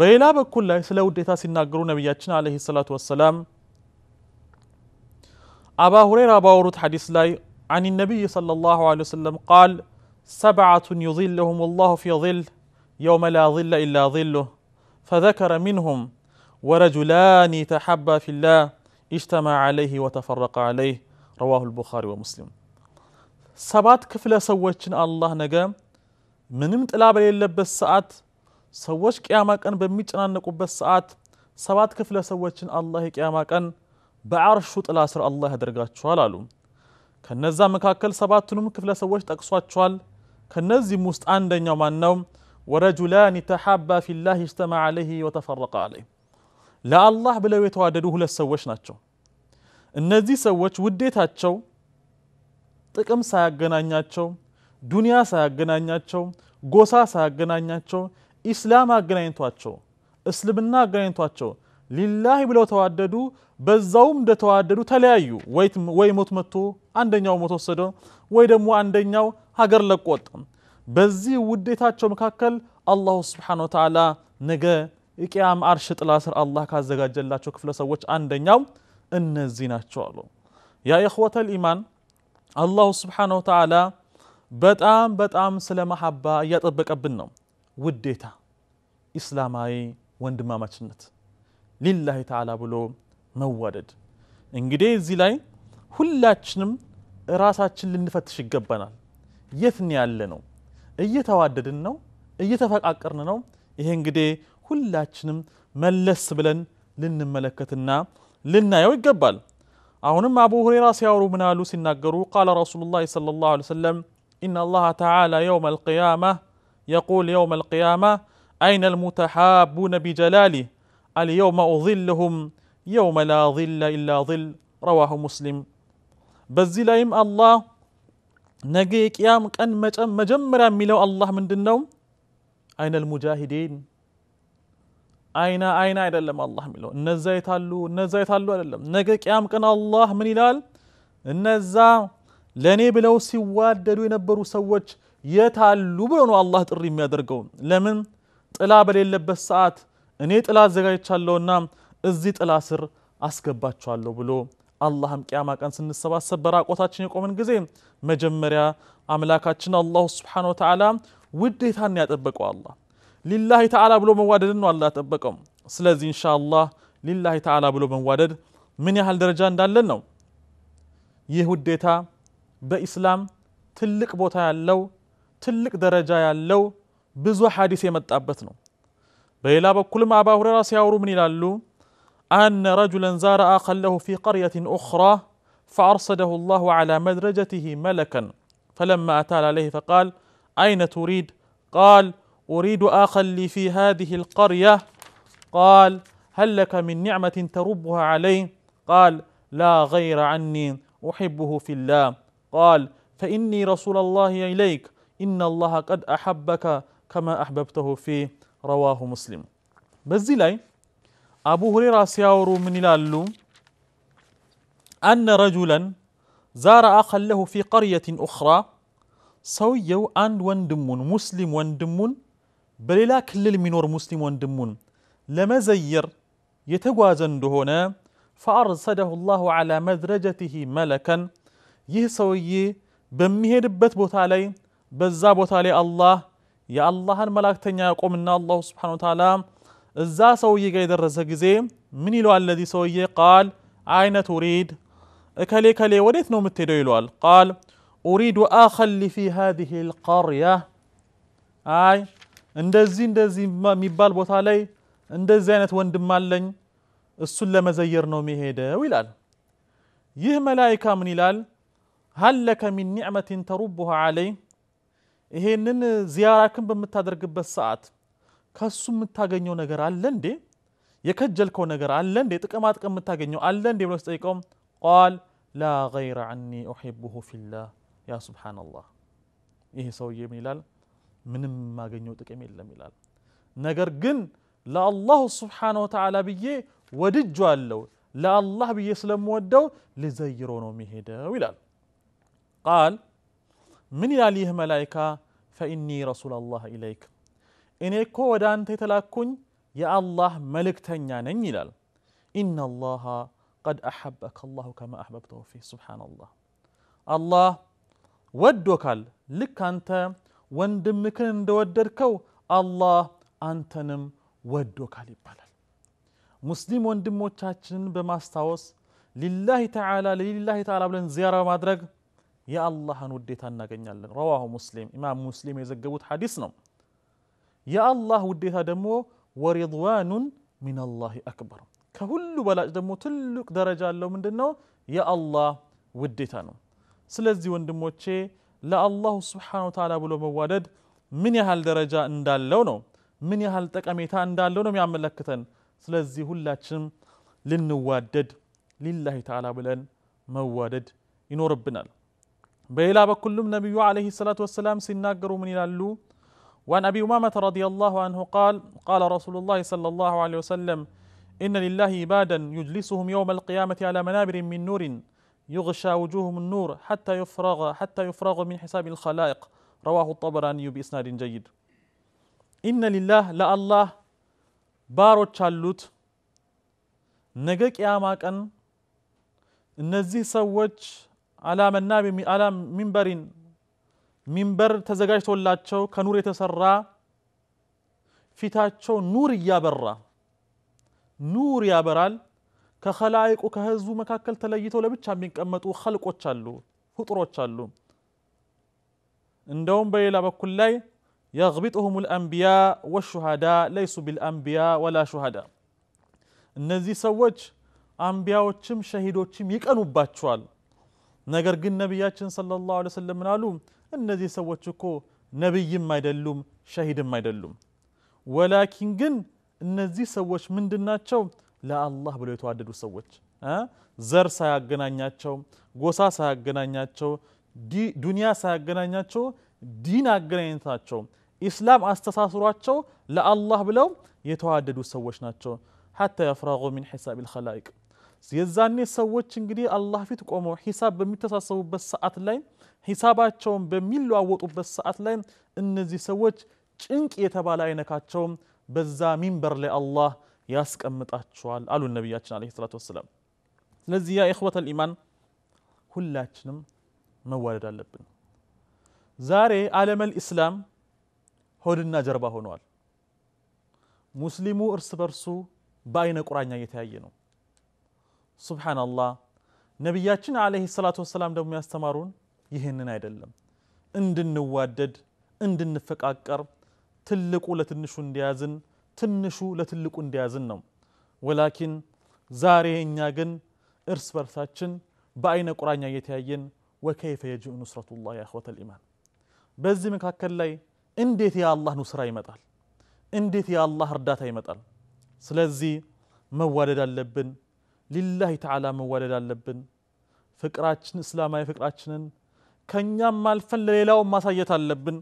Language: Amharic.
بيلا بكل ላይ ስለ ውዴታ ሲናገሩ نبياتنا عليه الصلاة والسلام أبا هريرة ባወሩት حديث لاي عن النبي صلى الله عليه وسلم قال سبعة يظلهم الله في ظل يوم لا ظل إلا ظله فذكر منهم ورجلان تحبا في الله اجتمع عليه وتفرق عليه رواه البخاري ومسلم ሰባት ክፍለ ሰዎችን አላህ ነገ ምንም ጥላ يلبس ساعات ሰዎች ቅያማ ቀን በሚጨናነቁበት ሰዓት ሰባት ክፍለ ሰዎችን አላህ የቅያማ ቀን በአርሹ ጥላ ስር አላህ ያደርጋቸዋል አሉ። ከነዛ መካከል ሰባቱንም ክፍለ ሰዎች ጠቅሷቸዋል። ከነዚህም ውስጥ አንደኛው ማን ነው? ወረጁላን ተሓባ ፊላህ እጅተማ ዓለይህ ወተፈረቀ ዓለይህ ለአላህ ብለው የተዋደዱ ሁለት ሰዎች ናቸው። እነዚህ ሰዎች ውዴታቸው ጥቅም ሳያገናኛቸው፣ ዱንያ ሳያገናኛቸው፣ ጎሳ ሳያገናኛቸው ኢስላም አገናኝቷቸው እስልምና አገናኝቷቸው ሊላህ ብለው ተዋደዱ። በዛውም እንደተዋደዱ ተለያዩ። ወይ ሞት መጥቶ አንደኛው ሞት ወሰደው፣ ወይ ደግሞ አንደኛው ሀገር ለቆ በዚህ ውዴታቸው መካከል አላሁ ስብሓነሁ ወተዓላ ነገ የቅያም አርሽ ጥላ ስር አላህ ካዘጋጀላቸው ክፍለ ሰዎች አንደኛው እነዚህ ናቸው አሉ። ያ የኽወተል ኢማን አላሁ ስብሓነሁ ወተዓላ በጣም በጣም ስለ መሐባ እያጠበቀብን ነው። ውዴታ፣ ኢስላማዊ ወንድማማችነት፣ ሊላሂ ተዓላ ብሎ መዋደድ። እንግዲህ እዚህ ላይ ሁላችንም ራሳችን ልንፈትሽ ይገባናል። የትን ያለ ነው? እየተዋደድን ነው? እየተፈቃቀርን ነው? ይሄ እንግዲህ ሁላችንም መለስ ብለን ልንመለከትና ልናየው ይገባል። አሁንም አቡ ሁረይራ ሲያወሩ ምናሉ ሲናገሩ ቃለ ረሱሉላህ ሰለላሁ ዐለይሂ ወሰለም ኢነ አላህ ተዓላ የውመል ቂያማ يقول يوم القيامة أين المتحابون بجلاله اليوم أظلهم يوم لا ظل إلا ظل رواه مسلم بزي لهم الله نجيك يامك أن مجمرا ملو الله من دنهم أين المجاهدين أين أين أين لما الله ملو نزيت اللو نزيت اللو لما يامك أن الله من إلال النزا لني بلو سواد دلو ينبرو سواج የታሉ ብሎ ነው አላህ ጥሪ የሚያደርገው። ለምን ጥላ በሌለበት ሰዓት እኔ ጥላ አዘጋጅቻለሁና እዚህ ጥላ ስር አስገባችኋለሁ ብሎ አላህም ቅያማ ቀን ስንሰባሰብ በራቆታችን የቆምን ጊዜ መጀመሪያ አምላካችን አላሁ ስብሓነ ወተዓላ ውዴታን ያጠበቀው አላህ ሊላሂ ተዓላ ብሎ መዋደድን ነው አላህ ያጠበቀው። ስለዚህ ኢንሻአላህ ሊላሂ ተዓላ ብሎ መዋደድ ምን ያህል ደረጃ እንዳለን ነው። ይህ ውዴታ በኢስላም ትልቅ ቦታ ያለው درجة ደረጃ بزو ብዙ ሐዲስ የመጣበት كل ما በኩልም راسي عورو من ምን أن رجلا زار ዛረ له في قرية أخرى فأرصده الله على مدرجته ملكا فلما أتى عليه فقال أين تريد؟ قال أريد آخا لي في هذه القرية قال هل لك من نعمة تربها عليه؟ قال لا غير عني أحبه في الله قال فإني رسول الله إليك ኢነ አላህ ቀድ አሐበከ ከማ አሕበብተሁ ፊ ረዋሁ ሙስሊም በዚህ ላይ አቡ ሁሬራ ሲያወሩ ምን ይላሉ አነ ረጁለን ዛረ አኸን ለሁ ፊ ቀርየትን ኡኽራ ሰውየው አንድ ወንድሙን ሙስሊም ወንድሙን በሌላ ክልል የሚኖር ሙስሊም ወንድሙን ለመዘየር የተጓዘ እንደሆነ ፈአርሰደሁ ላሁ ዐላ መድረጀትህ መለከን ይህ ሰውዬ በሚሄድበት ቦታ ላይ በዛ ቦታ ላይ አላህ የአላህን መላእክተኛ ያቆምና አላሁ ስብሓን ታላ እዛ ሰውዬ ጋር የደረሰ ጊዜ ምን ይለዋል ለዚህ ሰውዬ ቃል አይነት ኡሪድ እከሌ ከሌ ወዴት ነው የምትሄደው ይለዋል ቃል ኡሪዱ አኸሊ ፊ ሃዚህ ልቀርያ አይ እንደዚህ እንደዚህ የሚባል ቦታ ላይ እንደዚህ አይነት ወንድም አለኝ እሱን ለመዘየር ነው መሄደው ይላል ይህ መላይካ ምን ይላል هل لك من نعمة تربها عليه ይሄንን ዚያራክን በምታደርግበት ሰዓት ከሱ የምታገኘው ነገር አለ እንዴ? የከጀልከው ነገር አለ እንዴ? ጥቅማ ጥቅም የምታገኘው አለ እንዴ ብሎ ስጠይቀውም ቃል ላ ገይረ አኒ ኡሒቡሁ ፊላህ። ያ ሱብሓነላህ። ይሄ ሰውዬ ምን ይላል? ምንም የማገኘው ጥቅም የለም ይላል። ነገር ግን ለአላሁ ሱብሓነሁ ወተዓላ ብዬ ወድጁ አለው ለአላህ ብዬ ስለምወደው ልዘይሮ ነው የሚሄደው ይላል ቃል ምን ይላል ይህ መላይካ ፈኢኒ ረሱላላህ ኢለይክ እኔ እኮ ወደ አንተ የተላኩኝ የአላህ መልእክተኛ ነኝ ይላል ኢነላሃ ቀድ አሐበከ አላሁ ከማ አሕበብተሁ ፊህ ሱብሓነላህ አላህ ወዶካል ልክ አንተ ወንድምክን እንደወደድከው አላህ አንተንም ወዶካል ይባላል ሙስሊም ወንድሞቻችንን በማስታወስ ሊላሂ ተዓላ ለሊላሂ ተዓላ ብለን ዚያራ በማድረግ يا الله نوديت أنا جنيل رواه مسلم إمام مسلم يزجبوت حديثنا يا الله وديت دمو ورضوان من الله أكبر كهل ولا دمو تلك درجة لو من دنو يا الله وديت أنا سلزي وندمو شيء لا الله سبحانه وتعالى بلو مودد من يهال درجة اندال لونو من يهال تكاميتا اندال لونو ميعمل لكتن سلزي هلا چم لنوادد لله تعالى بلن مودد ينور بنال بيلا በኩልም نبي عليه الصلاة والسلام ሲናገሩ من اللو وعن أبي أمامة رضي الله عنه قال قال رسول الله صلى الله عليه وسلم إن لله عبادا يجلسهم يوم القيامة على منابر من نور يغشى وجوههم النور حتى يفرغ حتى يفرغ من حساب الخلائق رواه الطبراني بإسناد جيد إن لله لا الله بارو تشالوت نجك يا ماكن نزي سوتش على منابي على منبر منبر تزجاجت ولا تشو كنور يتسرى في تاتشو نور يا برا نور يا برال كخلايك وكهزو مكاكل تلاجيت ولا بتشا من كمت وخلق وتشالو فطر وتشالو اندوم بيلا بكل لي يغبطهم الانبياء والشهداء ليسوا بالانبياء ولا شهداء النزي سوج انبياء وتشم شهيد وتشم يكنوا باتشوال ነገር ግን ነቢያችን ሰለላሁ ዐለይሂ ወሰለም ምን አሉ? እነዚህ ሰዎች እኮ ነቢይም አይደሉም ሸሂድም አይደሉም። ወላኪን ግን እነዚህ ሰዎች ምንድናቸው? ለአላህ ብለው የተዋደዱ ሰዎች ዘር ሳያገናኛቸው፣ ጎሳ ሳያገናኛቸው፣ ዱንያ ሳያገናኛቸው ዲን አገናኝታቸው ኢስላም አስተሳስሯቸው ለአላህ ብለው የተዋደዱ ሰዎች ናቸው። ሐታ የፍራጉ ሚን ሒሳብ ልኸላኢቅ የዛኔ ሰዎች እንግዲህ አላህ ፊት ቆመው ሂሳብ በሚተሳሰቡበት ሰዓት ላይ ሂሳባቸውን በሚለዋወጡበት ሰዓት ላይ እነዚህ ሰዎች ጭንቅ የተባለ አይነካቸው በዛ ሚንበር ላይ አላህ ያስቀምጣቸዋል አሉ ነቢያችን ዓለይሂ ሰላቱ ወሰላም። ስለዚህ ያ ኢኽወተል ኢማን ሁላችንም መዋደድ አለብን። ዛሬ ዓለመል ኢስላም ሆድና ጀርባ ሆነዋል። ሙስሊሙ እርስ በርሱ በአይነ ቁራኛ እየተያየ ነው። ሱብሓነላህ ነቢያችን ዓለይሂ ሰላቱ ወሰላም ደግሞ ያስተማሩን ይህንን አይደለም። እንድንዋደድ እንድንፈቃቀር፣ ትልቁ ለትንሹ እንዲያዝን፣ ትንሹ ለትልቁ እንዲያዝን ነው። ወላኪን ዛሬ እኛ ግን እርስ በርሳችን በአይነ ቁራኛ እየተያየን ወከይፈ የጅኡ ኑስረቱላህ ያ ኢማን፣ በዚህ መካከል ላይ እንዴት የአላህ ኑስራ ይመጣል? እንዴት የአላህ እርዳታ ይመጣል? ስለዚህ መዋደድ አለብን። ሊላህ ተዓላ መዋደድ አለብን። ፍቅራችን እስላማዊ ፍቅራችንን ከእኛም አልፈን ለሌላው ማሳየት አለብን።